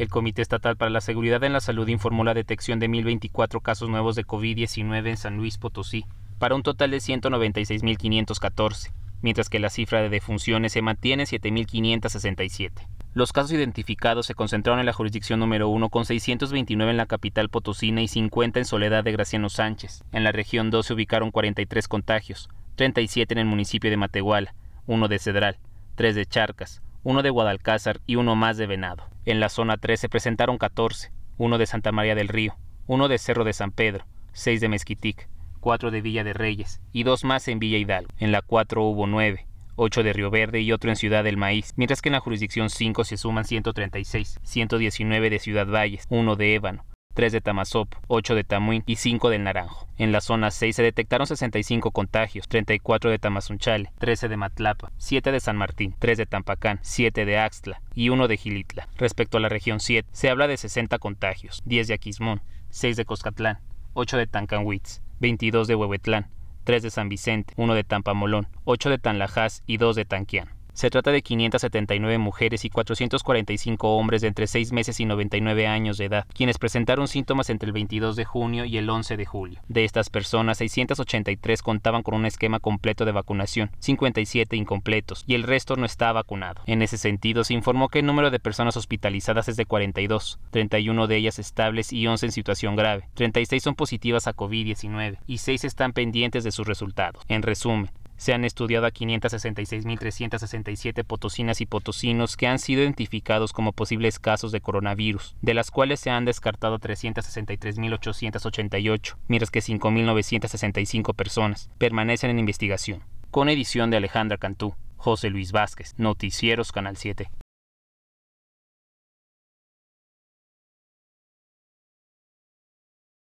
El Comité Estatal para la Seguridad en la Salud informó la detección de 1.024 casos nuevos de COVID-19 en San Luis Potosí, para un total de 196.514, mientras que la cifra de defunciones se mantiene en 7.567. Los casos identificados se concentraron en la jurisdicción número 1 con 629 en la capital potosina y 50 en Soledad de Graciano Sánchez. En la región 2 se ubicaron 43 contagios, 37 en el municipio de Matehuala, 1 de Cedral, 3 de Charcas, 1 de Guadalcázar y 1 más de Venado. En la zona 3 se presentaron 14, uno de Santa María del Río, uno de Cerro de San Pedro, seis de Mezquitic, 4 de Villa de Reyes y dos más en Villa Hidalgo. En la 4 hubo 9, 8 de Río Verde y otro en Ciudad del Maíz, mientras que en la jurisdicción 5 se suman 136, 119 de Ciudad Valles, uno de Ébano, 3 de Tamazop, 8 de Tamuín y 5 del Naranjo. En la zona 6 se detectaron 65 contagios, 34 de Tamazunchale, 13 de Matlapa, 7 de San Martín, 3 de Tampacán, 7 de Axtla y 1 de Gilitla. Respecto a la región 7, se habla de 60 contagios, 10 de Aquismón, 6 de Coscatlán, 8 de Tancanhuitz, 22 de Huehuetlán, 3 de San Vicente, 1 de Tampamolón, 8 de Tanlajás y 2 de Tanquián. Se trata de 579 mujeres y 445 hombres de entre 6 meses y 99 años de edad, quienes presentaron síntomas entre el 22 de junio y el 11 de julio. De estas personas, 683 contaban con un esquema completo de vacunación, 57 incompletos, y el resto no está vacunado. En ese sentido, se informó que el número de personas hospitalizadas es de 42, 31 de ellas estables y 11 en situación grave, 36 son positivas a COVID-19 y 6 están pendientes de sus resultados. En resumen, se han estudiado a 566.367 potosinas y potosinos que han sido identificados como posibles casos de coronavirus, de las cuales se han descartado 363.888, mientras que 5.965 personas permanecen en investigación. Con edición de Alejandra Cantú, José Luis Vázquez, Noticieros Canal 7.